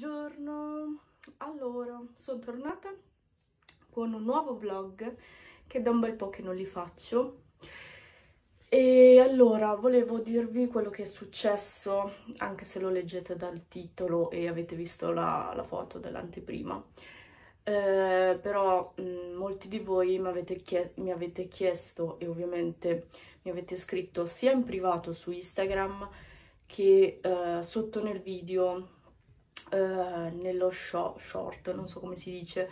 Buongiorno, allora sono tornata con un nuovo vlog che da un bel po' che non li faccio e allora volevo dirvi quello che è successo anche se lo leggete dal titolo e avete visto la, la foto dell'anteprima eh, però mh, mm, molti di voi mi avete, mi avete chiesto e ovviamente mi avete scritto sia in privato su Instagram che eh, sotto nel video eh, nello show, short, non so come si dice,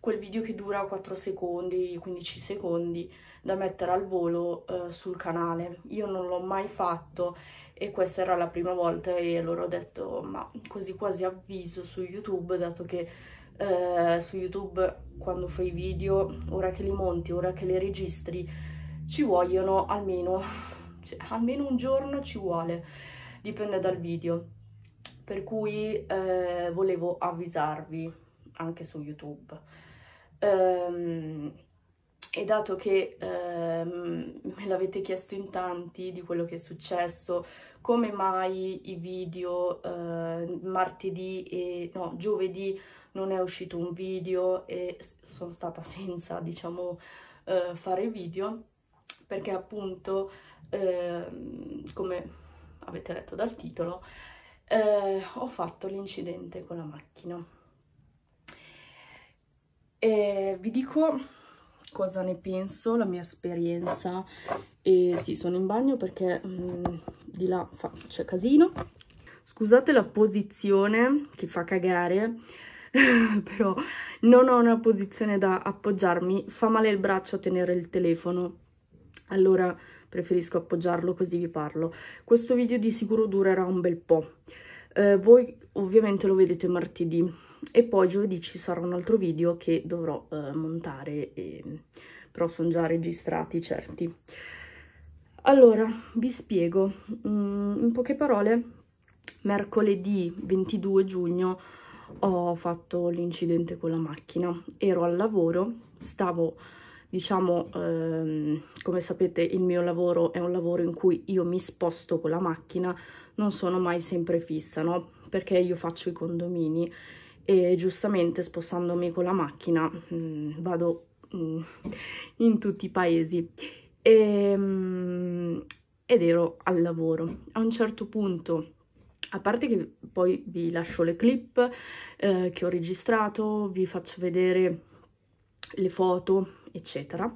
quel video che dura 4 secondi, 15 secondi da mettere al volo eh, sul canale. Io non l'ho mai fatto e questa era la prima volta e allora ho detto ma così quasi avviso su YouTube dato che eh, su YouTube quando fai i video, ora che li monti, ora che li registri, ci vogliono almeno, cioè, almeno un giorno ci vuole, dipende dal video per cui eh, volevo avvisarvi anche su YouTube. Ehm, e dato che ehm, me l'avete chiesto in tanti di quello che è successo, come mai i video eh, martedì e no, giovedì non è uscito un video e sono stata senza, diciamo, eh, fare video, perché appunto, ehm, come avete letto dal titolo, eh, ho fatto l'incidente con la macchina. E eh, vi dico cosa ne penso, la mia esperienza. E sì, sono in bagno perché mh, mm, di là c'è casino. Scusate la posizione che fa cagare, però non ho una posizione da appoggiarmi. Fa male il braccio a tenere il telefono. Allora preferisco appoggiarlo così vi parlo. Questo video di sicuro durerà un bel po'. Eh, voi ovviamente lo vedete martedì e poi giovedì ci sarà un altro video che dovrò eh, montare, e... però sono già registrati certi. Allora, vi spiego. Mm, in poche parole, mercoledì 22 giugno ho fatto l'incidente con la macchina. Ero al lavoro, stavo diciamo, ehm, come sapete il mio lavoro è un lavoro in cui io mi sposto con la macchina, non sono mai sempre fissa, no? Perché io faccio i condomini e giustamente spostandomi con la macchina mh, mm, vado mh, mm, in tutti i paesi. E, ehm, mh, ed ero al lavoro. A un certo punto a parte che poi vi lascio le clip eh, che ho registrato, vi faccio vedere le foto, eccetera.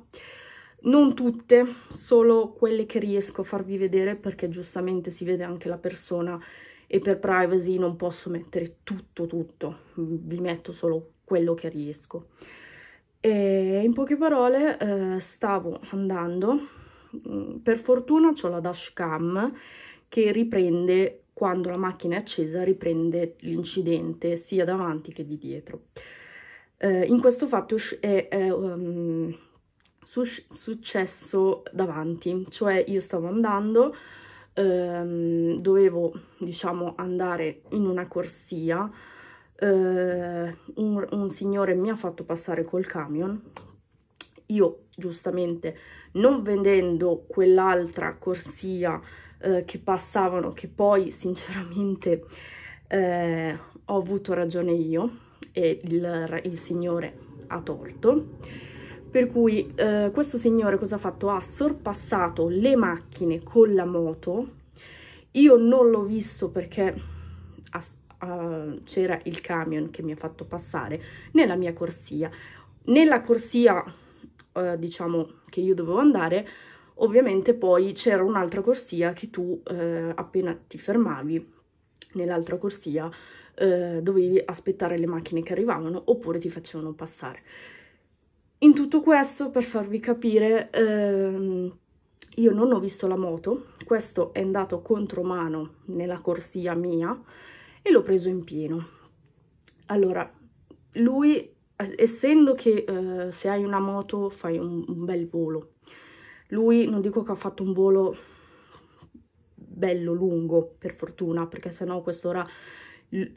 Non tutte, solo quelle che riesco a farvi vedere perché giustamente si vede anche la persona e per privacy non posso mettere tutto tutto, vi metto solo quello che riesco. E in poche parole eh, stavo andando, mm, per fortuna ho la dash cam che riprende, quando la macchina è accesa, riprende l'incidente sia davanti che di dietro eh, in questo fatto è, è um, successo davanti, cioè io stavo andando, ehm, dovevo diciamo andare in una corsia, eh, un, un signore mi ha fatto passare col camion, io giustamente non vedendo quell'altra corsia eh, che passavano, che poi sinceramente eh, ho avuto ragione io, e il, il signore ha torto. Per cui eh, questo signore cosa ha fatto? Ha sorpassato le macchine con la moto. Io non l'ho visto perché c'era il camion che mi ha fatto passare nella mia corsia. Nella corsia, eh, diciamo, che io dovevo andare, ovviamente poi c'era un'altra corsia che tu eh, appena ti fermavi nell'altra corsia eh, dovevi aspettare le macchine che arrivavano oppure ti facevano passare. In tutto questo, per farvi capire, ehm, io non ho visto la moto, questo è andato contromano nella corsia mia e l'ho preso in pieno. Allora, lui, eh, essendo che eh, se hai una moto fai un, un bel volo, lui non dico che ha fatto un volo bello lungo, per fortuna, perché sennò a quest'ora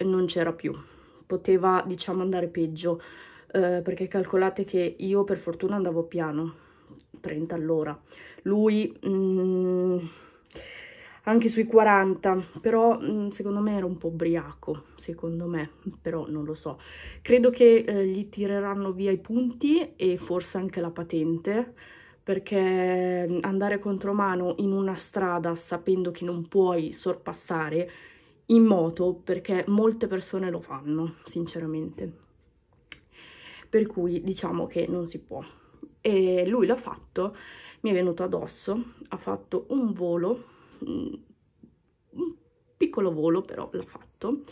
non c'era più, poteva diciamo andare peggio, eh, perché calcolate che io per fortuna andavo piano, 30 all'ora, lui mh, mm, anche sui 40, però mh, mm, secondo me era un po' ubriaco, secondo me, però non lo so. Credo che eh, gli tireranno via i punti e forse anche la patente, perché andare contro mano in una strada sapendo che non puoi sorpassare in moto perché molte persone lo fanno, sinceramente. Per cui diciamo che non si può. E lui l'ha fatto, mi è venuto addosso, ha fatto un volo, mm, un piccolo volo però l'ha fatto.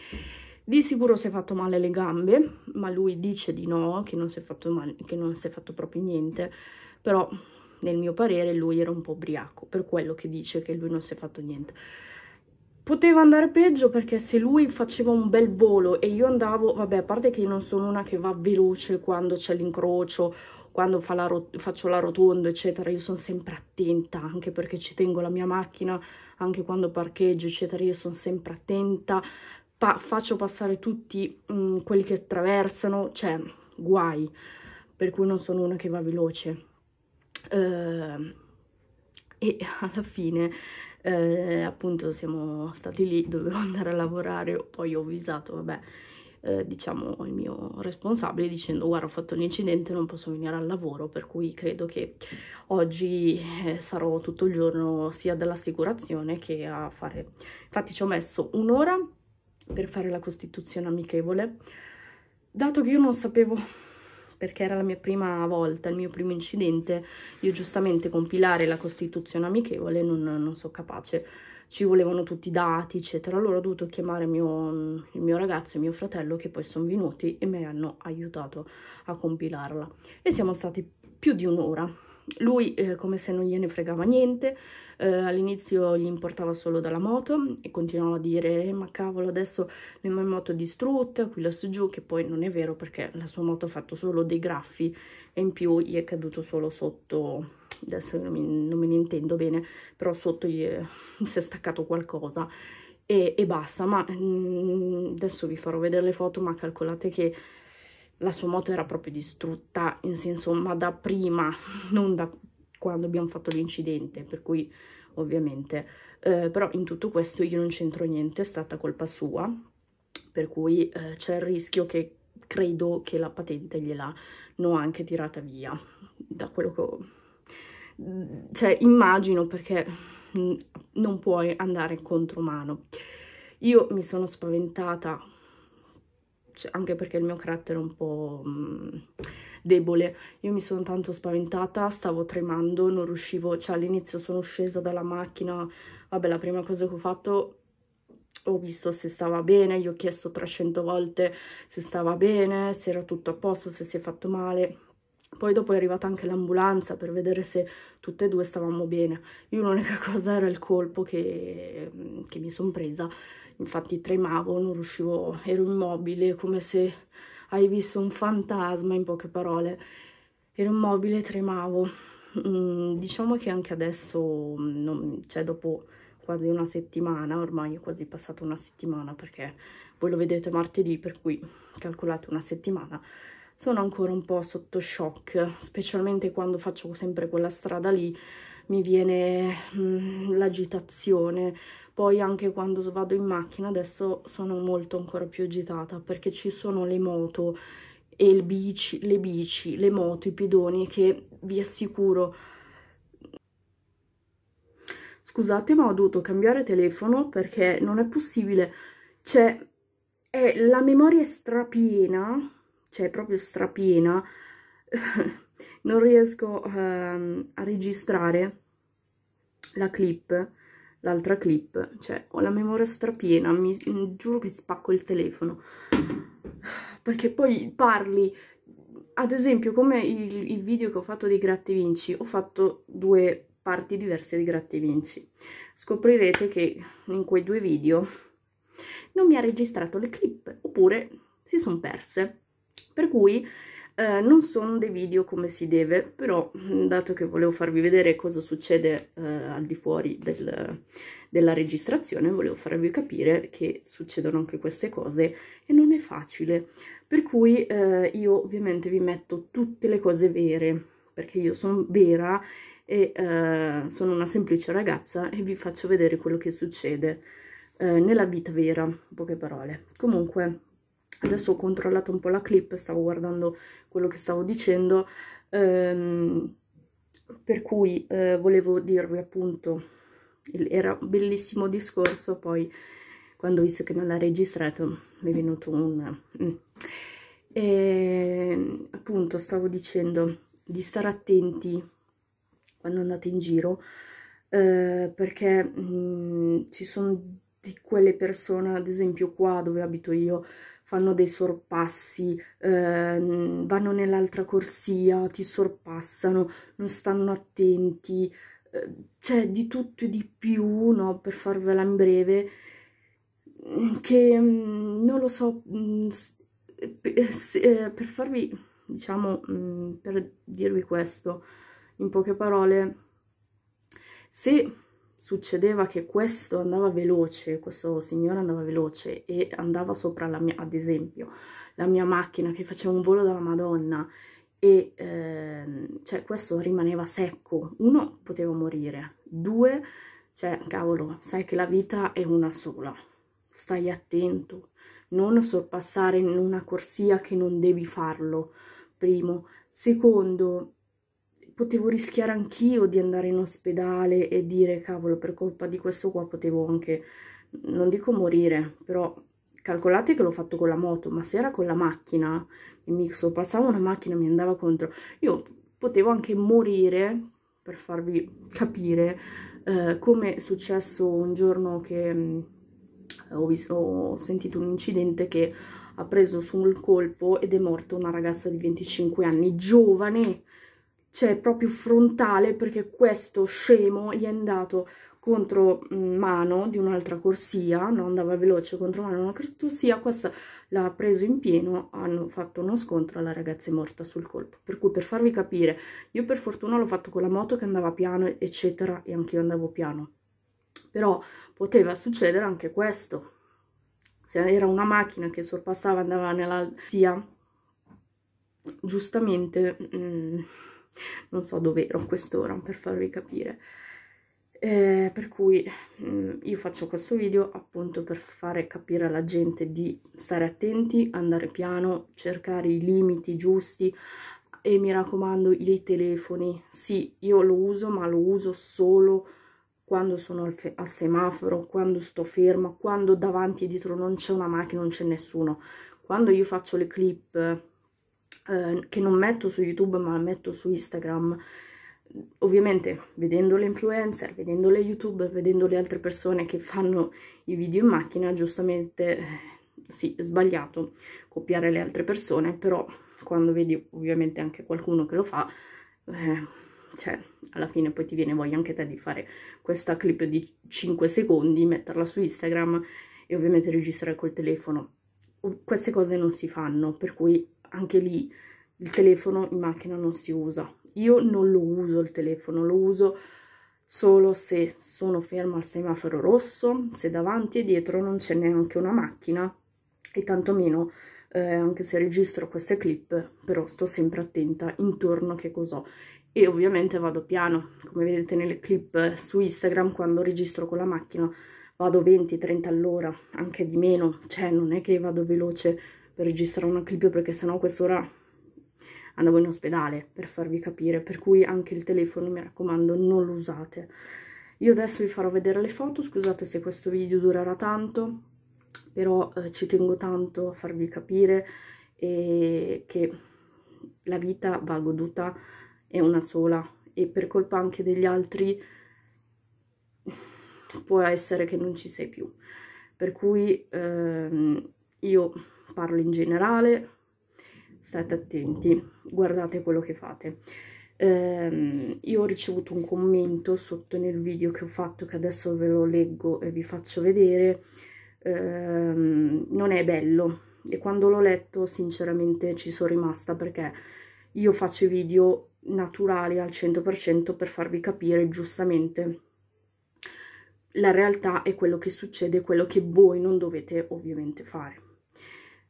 Di sicuro si è fatto male le gambe, ma lui dice di no, che non si è fatto, male, che non si è fatto proprio niente, però nel mio parere lui era un po' ubriaco, per quello che dice che lui non si è fatto niente poteva andare peggio perché se lui faceva un bel volo e io andavo, vabbè, a parte che io non sono una che va veloce quando c'è l'incrocio, quando fa la faccio la rotonda, eccetera, io sono sempre attenta, anche perché ci tengo la mia macchina, anche quando parcheggio, eccetera, io sono sempre attenta, pa faccio passare tutti mh, mm, quelli che attraversano, cioè, guai, per cui non sono una che va veloce. Uh, e alla fine eh, appunto siamo stati lì, dovevo andare a lavorare, poi ho avvisato, vabbè, eh, diciamo il mio responsabile dicendo guarda ho fatto un incidente, non posso venire al lavoro, per cui credo che oggi eh, sarò tutto il giorno sia dall'assicurazione che a fare... Infatti ci ho messo un'ora per fare la costituzione amichevole, dato che io non sapevo perché era la mia prima volta, il mio primo incidente, io giustamente compilare la costituzione amichevole non, non so capace, ci volevano tutti i dati, eccetera. Allora ho dovuto chiamare mio, il mio ragazzo e mio fratello che poi sono venuti e mi hanno aiutato a compilarla. E siamo stati più di un'ora. Lui, eh, come se non gliene fregava niente, eh, all'inizio gli importava solo dalla moto e continuava a dire eh, ma cavolo adesso le mie moto distrutte, quella su giù, che poi non è vero perché la sua moto ha fatto solo dei graffi e in più gli è caduto solo sotto, adesso non mi, non me ne intendo bene, però sotto gli è, si è staccato qualcosa e, e, basta, ma mh, mm, adesso vi farò vedere le foto, ma calcolate che la sua moto era proprio distrutta, in senso, ma da prima, non da quando abbiamo fatto l'incidente, per cui ovviamente, eh, però in tutto questo io non c'entro niente, è stata colpa sua, per cui eh, c'è il rischio che credo che la patente gliela ho anche tirata via, da quello che ho... Mm, cioè immagino perché mm, non puoi andare contro mano. Io mi sono spaventata, cioè, anche perché il mio carattere è un po' mm, debole. Io mi sono tanto spaventata, stavo tremando, non riuscivo, cioè all'inizio sono scesa dalla macchina, vabbè la prima cosa che ho fatto ho visto se stava bene, gli ho chiesto 300 volte se stava bene, se era tutto a posto, se si è fatto male. Poi dopo è arrivata anche l'ambulanza per vedere se tutte e due stavamo bene. Io l'unica cosa era il colpo che, che mi sono presa, infatti tremavo, non riuscivo, ero immobile, come se hai visto un fantasma in poche parole. Era un mobile, tremavo. Mm, diciamo che anche adesso, mm, non, cioè dopo quasi una settimana, ormai è quasi passata una settimana perché voi lo vedete martedì, per cui calcolate una settimana, sono ancora un po' sotto shock, specialmente quando faccio sempre quella strada lì, mi viene mm, l'agitazione, poi anche quando vado in macchina adesso sono molto ancora più agitata perché ci sono le moto e le bici, le, bici, le moto, i pedoni che vi assicuro scusate ma ho dovuto cambiare telefono perché non è possibile cioè è, la memoria strapiena cioè proprio strapiena non riesco um, a registrare la clip l'altra clip, cioè ho la memoria strapiena, mi, giuro che spacco il telefono, perché poi parli, ad esempio come il, il video che ho fatto di Gratte Vinci, ho fatto due parti diverse di Gratte Vinci, scoprirete che in quei due video non mi ha registrato le clip, oppure si sono perse, per cui eh, non sono dei video come si deve però mm, dato che volevo farvi vedere cosa succede eh, al di fuori del, della registrazione volevo farvi capire che succedono anche queste cose e non è facile per cui eh, io ovviamente vi metto tutte le cose vere perché io sono vera e eh, sono una semplice ragazza e vi faccio vedere quello che succede eh, nella vita vera, in poche parole. Comunque, adesso ho controllato un po' la clip, stavo guardando quello che stavo dicendo, ehm, per cui eh, volevo dirvi appunto, il, era un bellissimo discorso, poi quando ho visto che non l'ha registrato mi è venuto un... Mm. Ehm, appunto stavo dicendo di stare attenti quando andate in giro eh, perché mh, mm, ci sono di quelle persone, ad esempio qua dove abito io, fanno dei sorpassi, eh, vanno nell'altra corsia, ti sorpassano, non stanno attenti, ehm, c'è di tutto e di più, no, per farvela in breve, mm, che mm, non lo so, mm, eh, eh, eh, per farvi, diciamo, per dirvi questo, in poche parole, se succedeva che questo andava veloce, questo signore andava veloce e andava sopra la mia, ad esempio, la mia macchina che faceva un volo dalla Madonna e ehm, cioè questo rimaneva secco, uno poteva morire, due, cioè cavolo, sai che la vita è una sola, stai attento, non sorpassare in una corsia che non devi farlo, primo, secondo, potevo rischiare anch'io di andare in ospedale e dire cavolo per colpa di questo qua potevo anche, non dico morire, però calcolate che l'ho fatto con la moto, ma se era con la macchina, mi sorpassava una macchina mi andava contro, io potevo anche morire, per farvi capire, eh, come è successo un giorno che mh, mm, ho, visto, ho sentito un incidente che ha preso sul colpo ed è morta una ragazza di 25 anni, giovane, cioè proprio frontale perché questo scemo gli è andato contro mm, mano di un'altra corsia, non andava veloce contro mano di una corsia, questa l'ha preso in pieno, hanno fatto uno scontro, la ragazza è morta sul colpo. Per cui per farvi capire, io per fortuna l'ho fatto con la moto che andava piano, eccetera, e anch'io andavo piano. Però poteva succedere anche questo. Se era una macchina che sorpassava, andava nella sia, giustamente... Mh, mm, non so dove ero a quest'ora per farvi capire. Eh, per cui mh, mm, io faccio questo video appunto per fare capire alla gente di stare attenti, andare piano, cercare i limiti giusti e mi raccomando i telefoni, sì io lo uso ma lo uso solo quando sono al, al semaforo, quando sto ferma, quando davanti e dietro non c'è una macchina, non c'è nessuno, quando io faccio le clip Ehm, che non metto su YouTube ma metto su Instagram, ovviamente vedendo le influencer, vedendo le YouTube, vedendo le altre persone che fanno i video in macchina, giustamente eh, sì, è sbagliato copiare le altre persone, però quando vedi ovviamente anche qualcuno che lo fa, eh, cioè alla fine poi ti viene voglia anche te di fare questa clip di 5 secondi, metterla su Instagram e ovviamente registrare col telefono. Queste cose non si fanno, per cui anche lì il telefono in macchina non si usa. Io non lo uso il telefono, lo uso solo se sono ferma al semaforo rosso, se davanti e dietro non c'è neanche una macchina e tantomeno eh, anche se registro queste clip, però sto sempre attenta intorno che cos'ho. E ovviamente vado piano, come vedete nelle clip su Instagram quando registro con la macchina vado 20-30 all'ora, anche di meno, cioè non è che vado veloce per registrare una clip perché sennò a quest'ora andavo in ospedale per farvi capire, per cui anche il telefono mi raccomando non lo usate. Io adesso vi farò vedere le foto, scusate se questo video durerà tanto, però eh, ci tengo tanto a farvi capire e che la vita va goduta, è una sola e per colpa anche degli altri può essere che non ci sei più. Per cui ehm, io parlo in generale, state attenti, guardate quello che fate. Eh, io ho ricevuto un commento sotto nel video che ho fatto, che adesso ve lo leggo e vi faccio vedere, eh, non è bello e quando l'ho letto sinceramente ci sono rimasta perché io faccio i video naturali al 100% per farvi capire giustamente la realtà e quello che succede, quello che voi non dovete ovviamente fare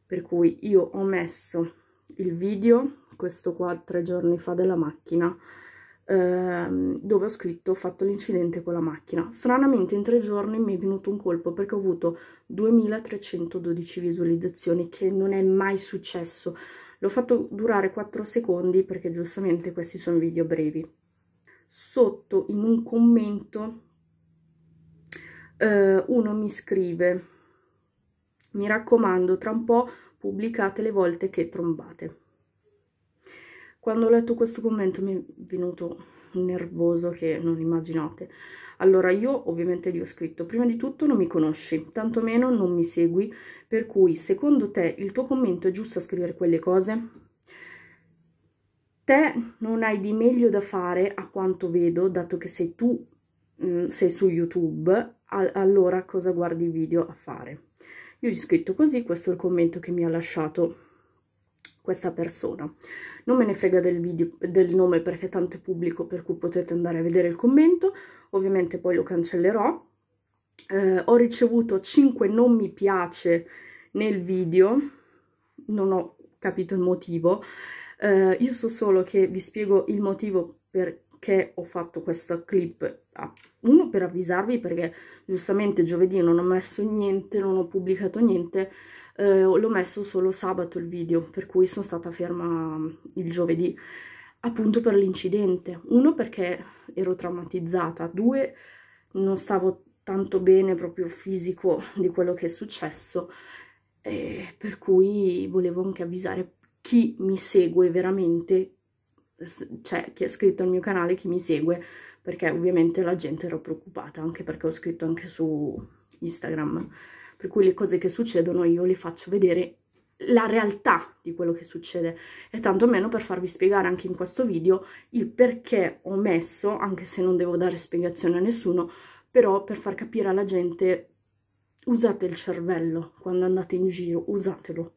per cui io ho messo il video questo qua tre giorni fa della macchina ehm, dove ho scritto ho fatto l'incidente con la macchina stranamente in tre giorni mi è venuto un colpo perché ho avuto 2312 visualizzazioni che non è mai successo l'ho fatto durare 4 secondi perché giustamente questi sono video brevi sotto in un commento eh, uno mi scrive mi raccomando, tra un po' pubblicate le volte che trombate. Quando ho letto questo commento mi è venuto un nervoso che non immaginate. Allora, io ovviamente gli ho scritto, prima di tutto non mi conosci, tantomeno non mi segui, per cui secondo te il tuo commento è giusto a scrivere quelle cose? Te non hai di meglio da fare a quanto vedo, dato che sei tu, mh, mm, sei su YouTube, allora cosa guardi i video a fare? Io ho scritto così, questo è il commento che mi ha lasciato questa persona. Non me ne frega del, video, del nome perché tanto è pubblico per cui potete andare a vedere il commento, ovviamente poi lo cancellerò. Eh, ho ricevuto 5 non mi piace nel video, non ho capito il motivo, eh, io so solo che vi spiego il motivo per perché ho fatto questa clip ah, uno per avvisarvi perché giustamente giovedì non ho messo niente non ho pubblicato niente eh, l'ho messo solo sabato il video per cui sono stata ferma mm, il giovedì appunto per l'incidente uno perché ero traumatizzata due non stavo tanto bene proprio fisico di quello che è successo eh, per cui volevo anche avvisare chi mi segue veramente c'è cioè, chi è iscritto al mio canale che mi segue perché ovviamente la gente era preoccupata anche perché ho scritto anche su Instagram per cui le cose che succedono io le faccio vedere la realtà di quello che succede e tantomeno per farvi spiegare anche in questo video il perché ho messo anche se non devo dare spiegazione a nessuno però per far capire alla gente usate il cervello quando andate in giro usatelo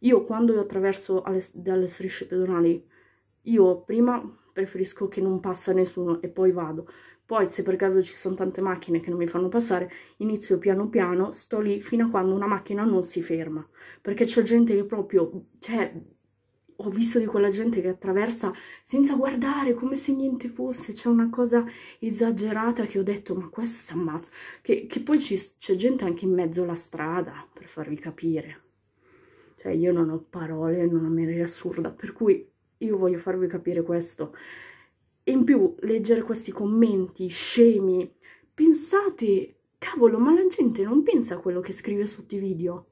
io quando io attraverso alle, dalle strisce pedonali io prima preferisco che non passa nessuno e poi vado. Poi se per caso ci sono tante macchine che non mi fanno passare, inizio piano piano, sto lì fino a quando una macchina non si ferma. Perché c'è gente che proprio, cioè, ho visto di quella gente che attraversa senza guardare, come se niente fosse, c'è una cosa esagerata che ho detto, ma questo si ammazza, che, che poi c'è gente anche in mezzo alla strada, per farvi capire. Cioè io non ho parole, non ho memoria assurda, per cui io voglio farvi capire questo. In più, leggere questi commenti scemi, pensate, cavolo, ma la gente non pensa a quello che scrive sotto i video.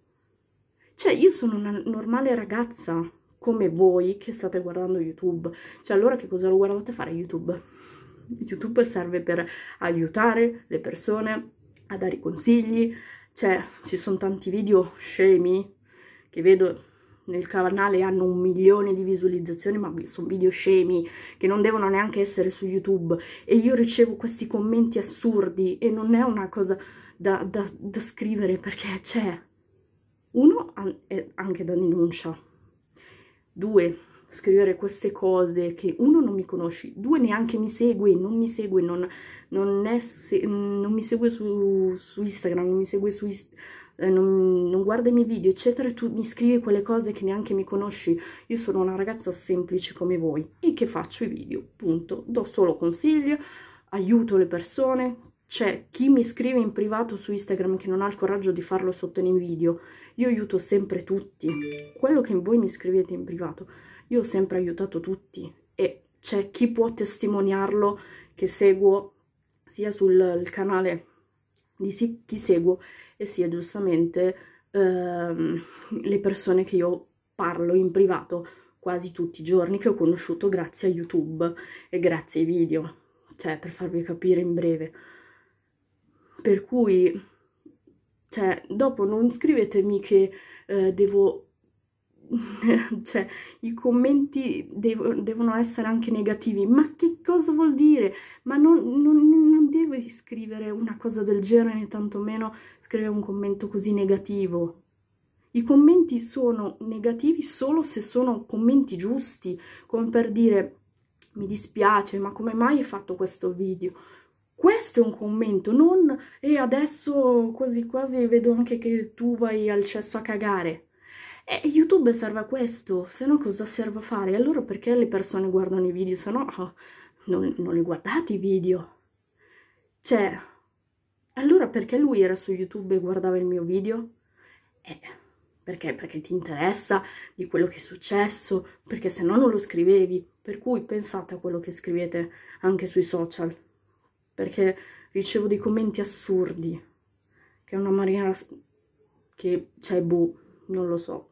Cioè, io sono una normale ragazza, come voi che state guardando YouTube. Cioè, allora che cosa lo guardate fare YouTube? YouTube serve per aiutare le persone a dare consigli. Cioè, ci sono tanti video scemi che vedo nel canale hanno un milione di visualizzazioni ma sono video scemi che non devono neanche essere su youtube e io ricevo questi commenti assurdi e non è una cosa da, da, da scrivere perché c'è uno è anche da denuncia due scrivere queste cose che uno non mi conosci, due neanche mi segue, non mi segue, non, non, se, non mi segue su, su, Instagram, non mi segue su, eh, non, non guarda i miei video, eccetera, e tu mi scrivi quelle cose che neanche mi conosci. Io sono una ragazza semplice come voi e che faccio i video, punto. Do solo consigli, aiuto le persone, c'è chi mi scrive in privato su Instagram che non ha il coraggio di farlo sotto nei video, io aiuto sempre tutti. Quello che voi mi scrivete in privato, io ho sempre aiutato tutti e c'è chi può testimoniarlo che seguo sia sul canale di chi seguo e sia giustamente ehm, le persone che io parlo in privato quasi tutti i giorni che ho conosciuto grazie a YouTube e grazie ai video, cioè per farvi capire in breve. Per cui, cioè, dopo non scrivetemi che eh, devo, cioè, i commenti devo, devono essere anche negativi, ma che cosa vuol dire? Ma non, non dove scrivere una cosa del genere, né tantomeno scrivere un commento così negativo. I commenti sono negativi solo se sono commenti giusti, come per dire mi dispiace, ma come mai hai fatto questo video? Questo è un commento, non e adesso quasi quasi vedo anche che tu vai al cesso a cagare. E YouTube serve a questo, se no cosa serve a fare? Allora perché le persone guardano i video? Se no oh, non, non li guardate i video. Cioè, allora perché lui era su YouTube e guardava il mio video? Eh, perché? Perché ti interessa di quello che è successo, perché se no non lo scrivevi. Per cui pensate a quello che scrivete anche sui social, perché ricevo dei commenti assurdi, che è una maniera che, cioè, boh, non lo so.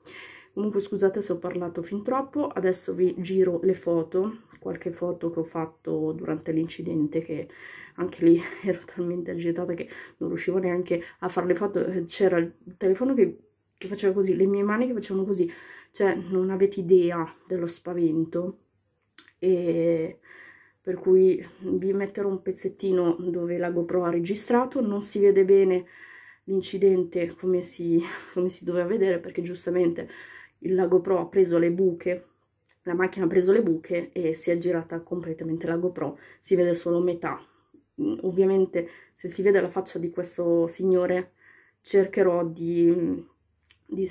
Comunque scusate se ho parlato fin troppo, adesso vi giro le foto, qualche foto che ho fatto durante l'incidente che anche lì ero talmente agitata che non riuscivo neanche a fare le foto, eh, c'era il telefono che, che faceva così, le mie mani che facevano così, cioè non avete idea dello spavento e per cui vi metterò un pezzettino dove la GoPro ha registrato, non si vede bene l'incidente come, come si, doveva vedere perché giustamente la GoPro ha preso le buche, la macchina ha preso le buche e si è girata completamente la GoPro, si vede solo metà ovviamente se si vede la faccia di questo signore cercherò di, di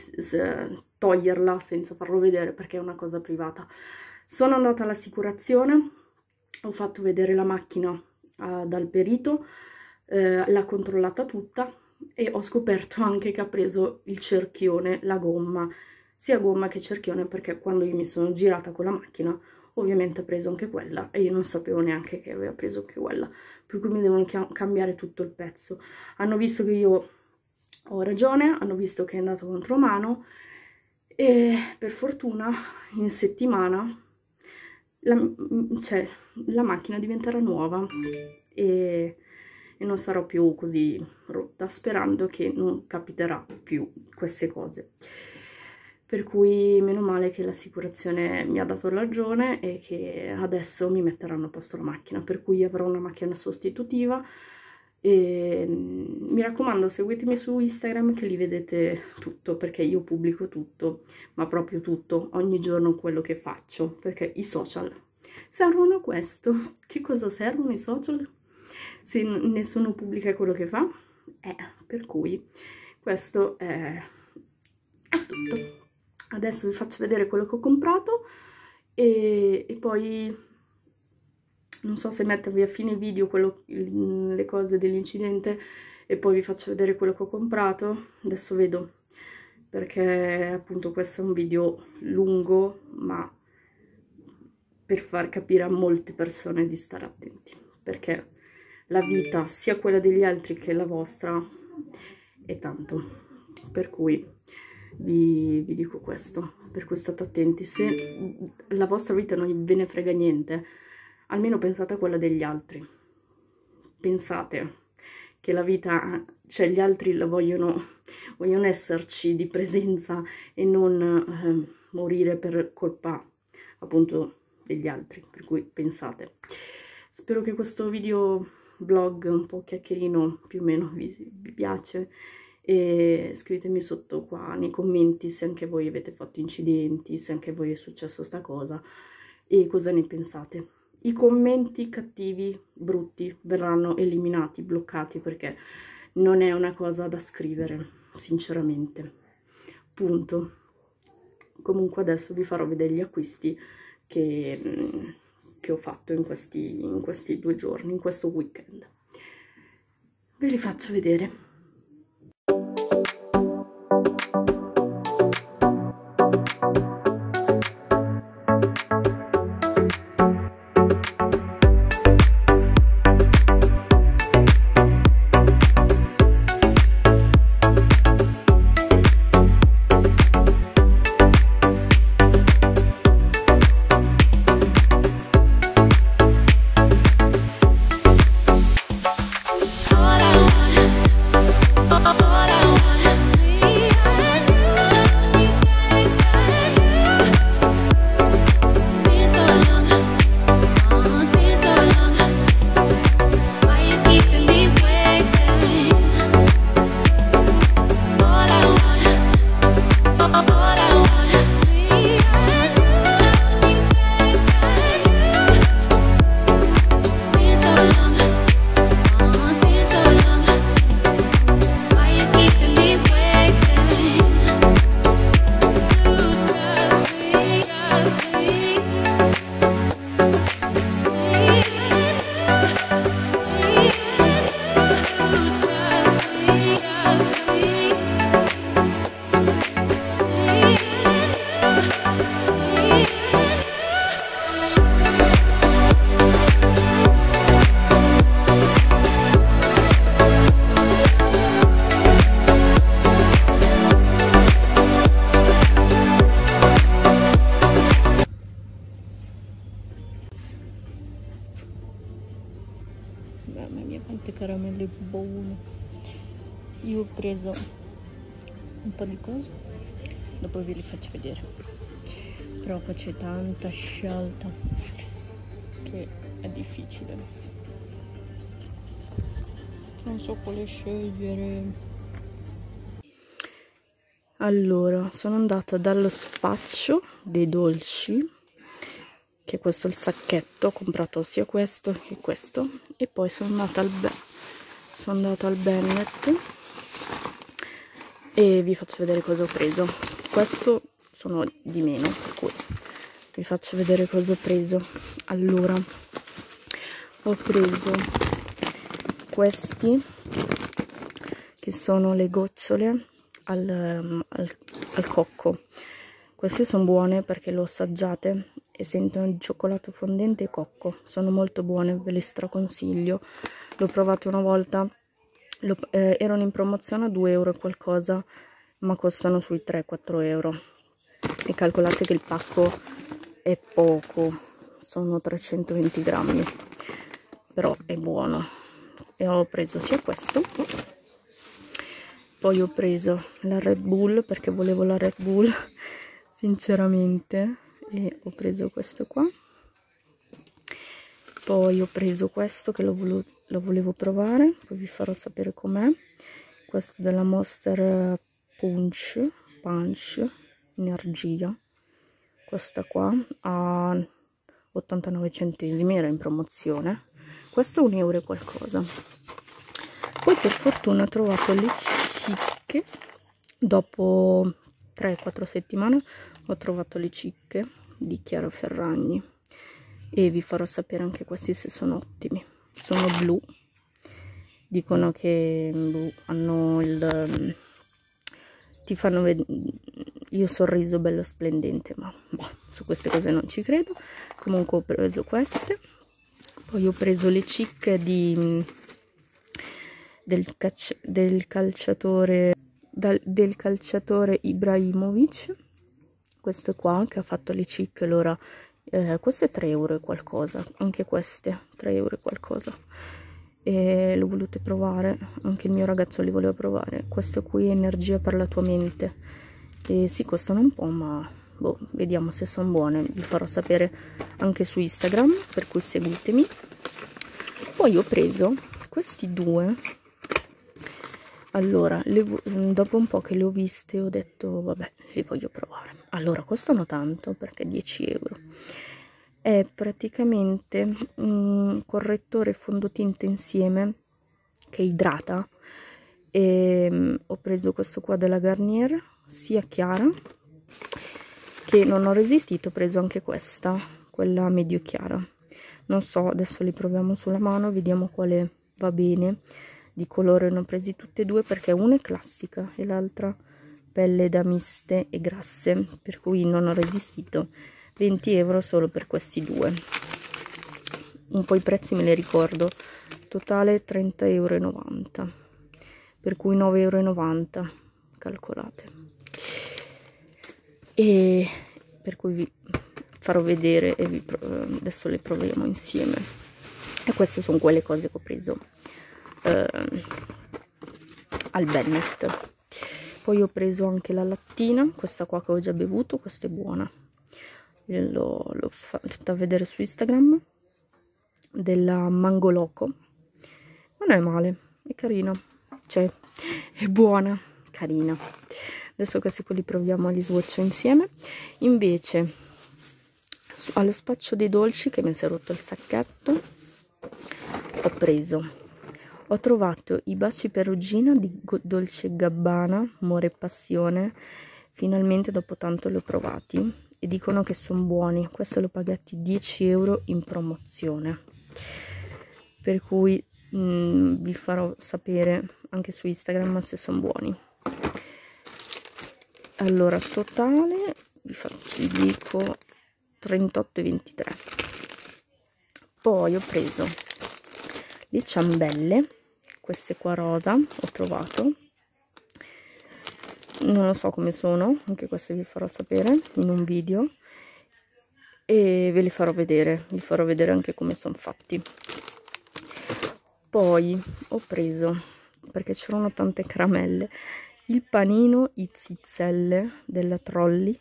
toglierla senza farlo vedere perché è una cosa privata. Sono andata all'assicurazione, ho fatto vedere la macchina uh, dal perito, uh, l'ha controllata tutta e ho scoperto anche che ha preso il cerchione, la gomma, sia gomma che cerchione perché quando io mi sono girata con la macchina ovviamente ha preso anche quella e io non sapevo neanche che aveva preso anche quella per cui mi devono cambiare tutto il pezzo hanno visto che io ho ragione hanno visto che è andato contro mano e per fortuna in settimana la, mm, cioè, la macchina diventerà nuova e, e non sarò più così rotta sperando che non capiterà più queste cose per cui meno male che l'assicurazione mi ha dato ragione e che adesso mi metteranno a posto la macchina, per cui avrò una macchina sostitutiva. E mm, mi raccomando, seguitemi su Instagram che lì vedete tutto, perché io pubblico tutto, ma proprio tutto, ogni giorno quello che faccio, perché i social servono a questo. Che cosa servono i social? Se nessuno pubblica quello che fa? Eh, per cui questo è tutto adesso vi faccio vedere quello che ho comprato e, e poi non so se mettervi a fine video quello, le cose dell'incidente e poi vi faccio vedere quello che ho comprato adesso vedo perché appunto questo è un video lungo ma per far capire a molte persone di stare attenti perché la vita sia quella degli altri che la vostra è tanto per cui vi, vi dico questo, per cui state attenti, se la vostra vita non ve ne frega niente, almeno pensate a quella degli altri, pensate che la vita, cioè gli altri la vogliono, vogliono esserci di presenza e non eh, morire per colpa appunto degli altri, per cui pensate. Spero che questo video vlog un po' chiacchierino più o meno vi, vi piace, e scrivetemi sotto qua nei commenti se anche voi avete fatto incidenti, se anche voi è successo sta cosa e cosa ne pensate. I commenti cattivi, brutti, verranno eliminati, bloccati perché non è una cosa da scrivere, sinceramente. Punto. Comunque adesso vi farò vedere gli acquisti che, mm, che ho fatto in questi, in questi due giorni, in questo weekend. Ve li faccio vedere. un po' di cose dopo ve li faccio vedere però qua c'è tanta scelta che è difficile non so quale scegliere allora sono andata dallo spaccio dei dolci che questo è il sacchetto ho comprato sia questo che questo e poi sono andata al, sono andata al Bennett e vi faccio vedere cosa ho preso. Questo sono di meno, per cui vi faccio vedere cosa ho preso. Allora, ho preso questi che sono le gocciole al, ehm, al, al cocco. Queste sono buone perché lo assaggiate e sentono di cioccolato fondente e cocco. Sono molto buone, ve le straconsiglio. L'ho provato una volta lo, eh, erano in promozione a 2 euro e qualcosa ma costano sui 3-4 euro e calcolate che il pacco è poco sono 320 grammi però è buono e ho preso sia questo poi ho preso la Red Bull perché volevo la Red Bull sinceramente e ho preso questo qua poi ho preso questo che l'ho voluto lo volevo provare poi vi farò sapere com'è questo della Monster Punch Punch Energia questa qua a 89 centesimi era in promozione questo è un euro e qualcosa poi per fortuna ho trovato le cicche dopo 3-4 settimane ho trovato le cicche di Chiaro Ferragni e vi farò sapere anche questi se sono ottimi sono blu dicono che blu, boh, hanno il ehm, ti fanno vedere io sorriso bello splendente ma boh, su queste cose non ci credo comunque ho preso queste poi ho preso le cicche di del, caccia, del calciatore dal, del calciatore Ibrahimovic questo qua che ha fatto le cicche l'ora eh, queste 3 euro e qualcosa anche queste 3 euro e qualcosa e l'ho volete provare anche il mio ragazzo li voleva provare questo qui è energia per la tua mente e sì costano un po' ma boh, vediamo se sono buone vi farò sapere anche su Instagram per cui seguitemi poi ho preso questi due allora le, mm, dopo un po' che le ho viste ho detto vabbè le voglio provare allora costano tanto perché 10 euro è praticamente un mm, correttore fondotinta insieme che idrata e ehm, ho preso questo qua della Garnier sia chiara che non ho resistito ho preso anche questa quella medio chiara non so adesso li proviamo sulla mano vediamo quale va bene di colore ne ho presi tutte e due perché una è classica e l'altra pelle da miste e grasse per cui non ho resistito 20 euro solo per questi due un po' i prezzi me li ricordo totale 30,90 euro per cui 9,90 euro calcolate e per cui vi farò vedere e vi eh, adesso le proviamo insieme e queste sono quelle cose che ho preso eh, al Bennett poi ho preso anche la lattina questa qua che ho già bevuto questa è buona l'ho fatta vedere su Instagram della Mangoloco non è male è carina cioè è buona carina adesso questi qui li proviamo li swatcho insieme invece allo spaccio dei dolci che mi si è rotto il sacchetto ho preso ho trovato i baci perugina di Dolce Gabbana, Amore e Passione, finalmente dopo tanto li ho provati e dicono che sono buoni, questo l'ho pagati 10 euro in promozione, per cui mh, mm, vi farò sapere anche su Instagram se sono buoni. Allora, totale, vi, faccio, vi dico 38,23. Poi ho preso le ciambelle queste qua rosa ho trovato non lo so come sono anche queste vi farò sapere in un video e ve li farò vedere vi farò vedere anche come sono fatti poi ho preso perché c'erano tante caramelle il panino i zizzelle della Trolli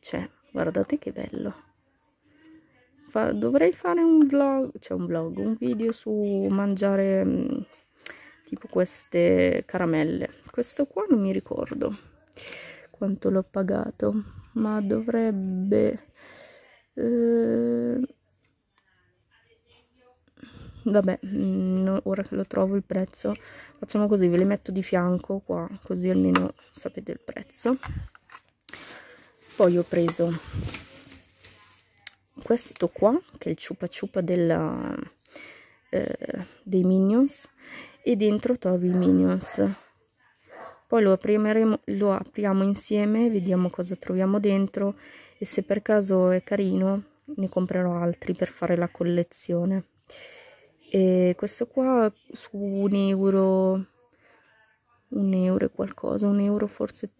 cioè guardate che bello Fa, dovrei fare un vlog cioè un vlog un video su mangiare mm, tipo queste caramelle questo qua non mi ricordo quanto l'ho pagato ma dovrebbe eh... vabbè mm, no, ora che lo trovo il prezzo facciamo così ve le metto di fianco qua così almeno sapete il prezzo poi ho preso questo qua che è il ciupa ciupa della, eh, dei minions e dentro trovi i minions poi lo, lo apriamo insieme vediamo cosa troviamo dentro e se per caso è carino ne comprerò altri per fare la collezione e questo qua su un euro un euro e qualcosa un euro forse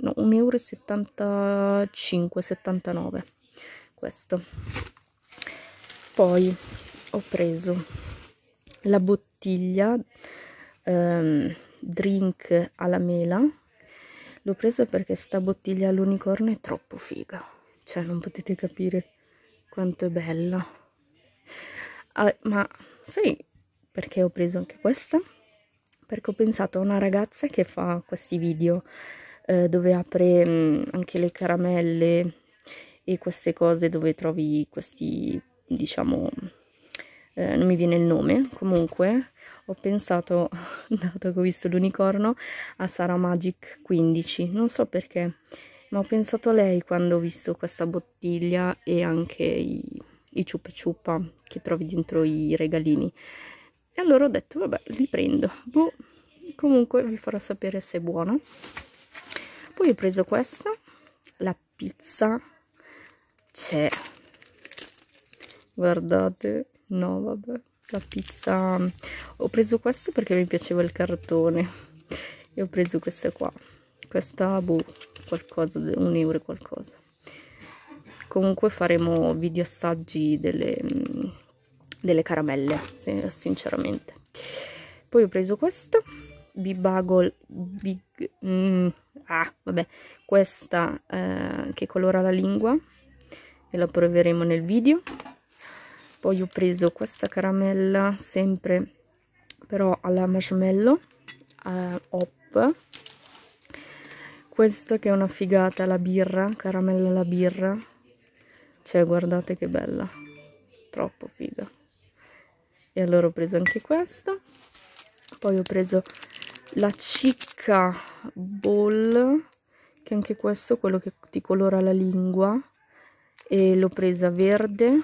no un euro e 75 79 questo poi ho preso la bottiglia bottiglia ehm, drink alla mela l'ho preso perché sta bottiglia all'unicorno è troppo figa cioè non potete capire quanto è bella ah, ma sai perché ho preso anche questa? perché ho pensato a una ragazza che fa questi video eh, dove apre mh, mm, anche le caramelle e queste cose dove trovi questi diciamo eh, non mi viene il nome, comunque ho pensato, dato che ho visto l'unicorno, a Sara Magic 15, non so perché, ma ho pensato a lei quando ho visto questa bottiglia e anche i, i ciupa ciupa che trovi dentro i regalini. E allora ho detto, vabbè, li prendo. Boh, comunque vi farò sapere se è buona. Poi ho preso questa, la pizza c'è. Guardate, no vabbè la pizza ho preso questa perché mi piaceva il cartone e ho preso questa qua questa boh qualcosa un euro qualcosa comunque faremo video assaggi delle, delle caramelle sinceramente poi ho preso questa Bibagol big, mm, ah vabbè questa eh, che colora la lingua e la proveremo nel video poi ho preso questa caramella sempre però alla marshmallow eh, hop questa che è una figata la birra caramella alla birra cioè guardate che bella troppo figa e allora ho preso anche questa poi ho preso la cicca ball che anche questo è quello che ti colora la lingua e l'ho presa verde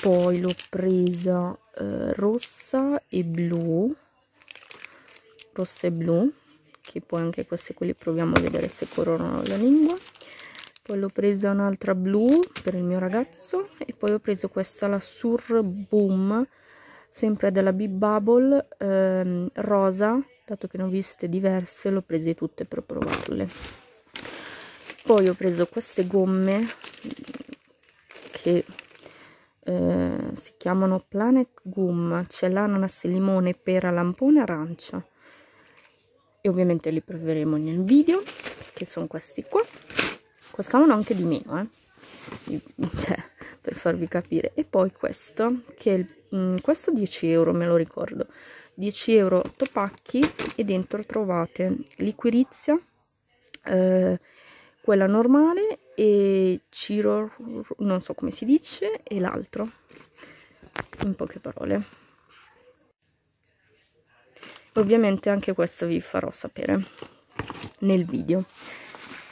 poi l'ho presa eh, rossa e blu rossa e blu che poi anche queste quelli proviamo a vedere se colorano la lingua poi l'ho presa un'altra blu per il mio ragazzo e poi ho preso questa la Sur Boom sempre della Bee Bubble ehm, rosa dato che ne ho viste diverse l'ho prese tutte per provarle poi ho preso queste gomme che eh, si chiamano Planet Gum, c'è l'ananas, limone, pera, lampone, arancia e ovviamente li proveremo nel video che sono questi qua costavano anche di meno eh? cioè, per farvi capire e poi questo che mh, mm, questo 10 euro me lo ricordo 10 euro topacchi e dentro trovate liquirizia eh, quella normale e Ciro, non so come si dice, e l'altro, in poche parole. Ovviamente anche questo vi farò sapere nel video.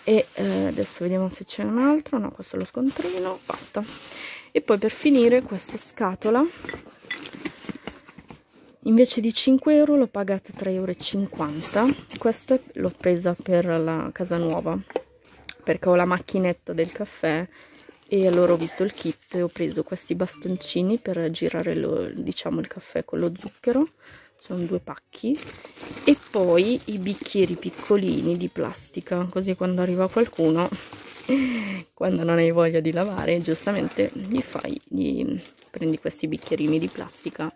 E eh, adesso vediamo se c'è un altro, no questo è lo scontrino, basta. E poi per finire questa scatola, invece di 5 euro l'ho pagata 3,50 euro, questa l'ho presa per la casa nuova perché ho la macchinetta del caffè e allora ho visto il kit e ho preso questi bastoncini per girare lo, diciamo il caffè con lo zucchero sono due pacchi e poi i bicchieri piccolini di plastica così quando arriva qualcuno quando non hai voglia di lavare giustamente gli fai gli prendi questi bicchierini di plastica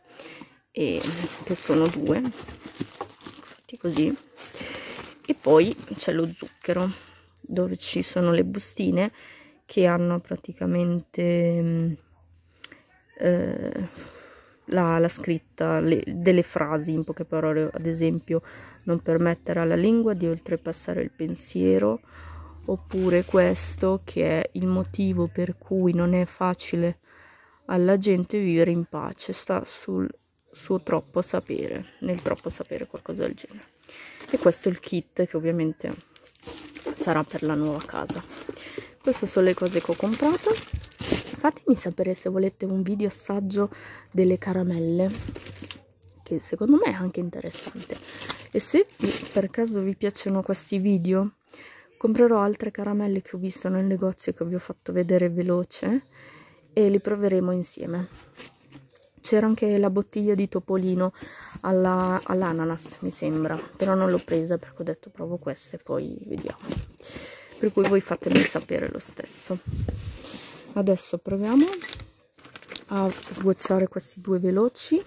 e, che sono due fatti così e poi c'è lo zucchero dove ci sono le bustine che hanno praticamente mm, eh, la, la, scritta le, delle frasi in poche parole ad esempio non permettere alla lingua di oltrepassare il pensiero oppure questo che è il motivo per cui non è facile alla gente vivere in pace sta sul suo troppo sapere nel troppo sapere qualcosa del genere e questo è il kit che ovviamente sarà per la nuova casa queste sono le cose che ho comprato fatemi sapere se volete un video assaggio delle caramelle che secondo me è anche interessante e se per caso vi piacciono questi video comprerò altre caramelle che ho visto nel negozio che vi ho fatto vedere veloce e li proveremo insieme c'era anche la bottiglia di Topolino all'ananas, all mi sembra, però non l'ho presa perché ho detto provo queste, poi vediamo. Per cui voi fatemi sapere lo stesso. Adesso proviamo a sbocciare questi due veloci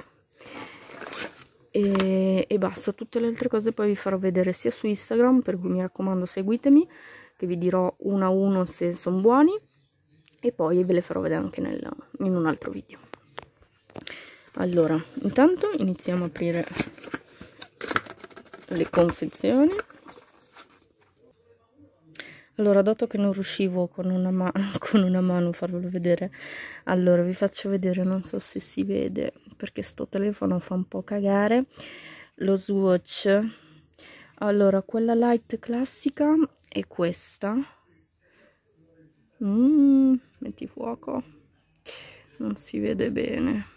e, e basta, tutte le altre cose poi vi farò vedere sia su Instagram, per cui mi raccomando seguitemi, che vi dirò uno a uno se sono buoni e poi ve le farò vedere anche nel, in un altro video allora intanto iniziamo a aprire le confezioni allora dato che non riuscivo con una, ma con una mano a farvelo vedere allora vi faccio vedere non so se si vede perché sto telefono fa un po' cagare lo swatch allora quella light classica è questa mm, metti fuoco non si vede bene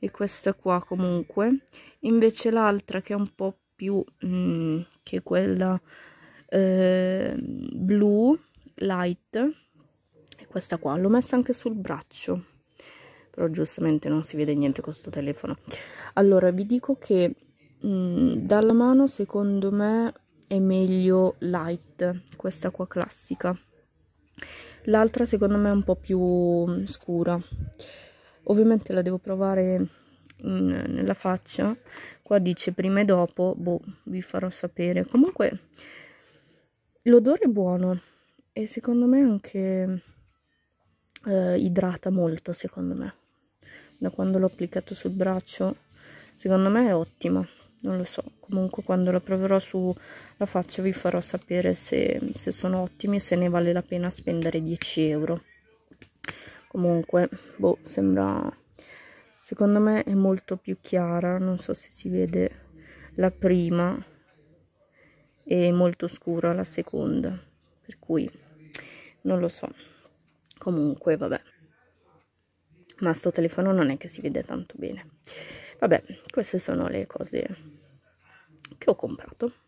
e questa qua comunque invece l'altra che è un po' più mm, che quella eh, blu light e questa qua l'ho messa anche sul braccio però giustamente non si vede niente con questo telefono allora vi dico che mm, dalla mano secondo me è meglio light questa qua classica l'altra secondo me è un po' più mm, scura ovviamente la devo provare in, nella faccia qua dice prima e dopo boh vi farò sapere comunque l'odore è buono e secondo me anche eh, idrata molto secondo me da quando l'ho applicato sul braccio secondo me è ottima non lo so comunque quando la proverò sulla faccia vi farò sapere se, se sono ottimi e se ne vale la pena spendere 10 euro comunque boh sembra secondo me è molto più chiara non so se si vede la prima e molto scura la seconda per cui non lo so comunque vabbè ma sto telefono non è che si vede tanto bene vabbè queste sono le cose che ho comprato